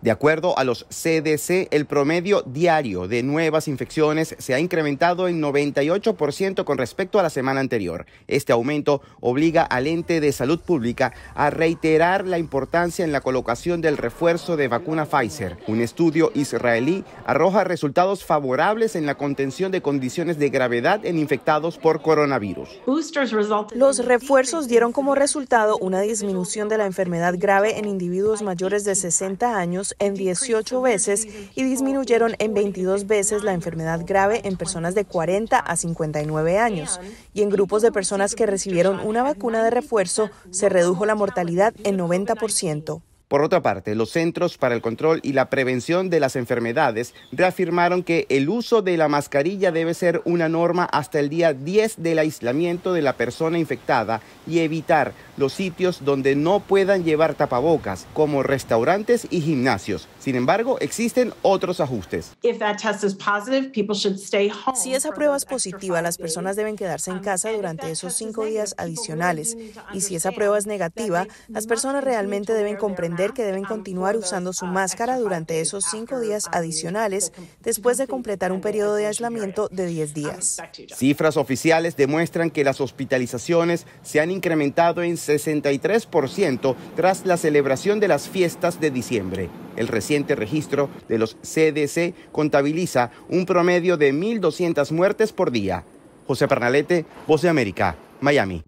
De acuerdo a los CDC, el promedio diario de nuevas infecciones se ha incrementado en 98% con respecto a la semana anterior. Este aumento obliga al ente de salud pública a reiterar la importancia en la colocación del refuerzo de vacuna Pfizer. Un estudio israelí arroja resultados favorables en la contención de condiciones de gravedad en infectados por coronavirus. Los refuerzos dieron como resultado una disminución de la enfermedad grave en individuos mayores de 60 años en 18 veces y disminuyeron en 22 veces la enfermedad grave en personas de 40 a 59 años. Y en grupos de personas que recibieron una vacuna de refuerzo se redujo la mortalidad en 90%. Por otra parte, los Centros para el Control y la Prevención de las Enfermedades reafirmaron que el uso de la mascarilla debe ser una norma hasta el día 10 del aislamiento de la persona infectada y evitar los sitios donde no puedan llevar tapabocas, como restaurantes y gimnasios. Sin embargo, existen otros ajustes. Si esa prueba es positiva, las personas deben quedarse en um, casa durante esos cinco días adicionales. Y si esa prueba es negativa, las personas realmente deben comprender que deben continuar usando su máscara durante esos cinco días adicionales después de completar un periodo de aislamiento de 10 días. Cifras oficiales demuestran que las hospitalizaciones se han incrementado en 63% tras la celebración de las fiestas de diciembre. El reciente registro de los CDC contabiliza un promedio de 1.200 muertes por día. José Pernalete, Voz de América, Miami.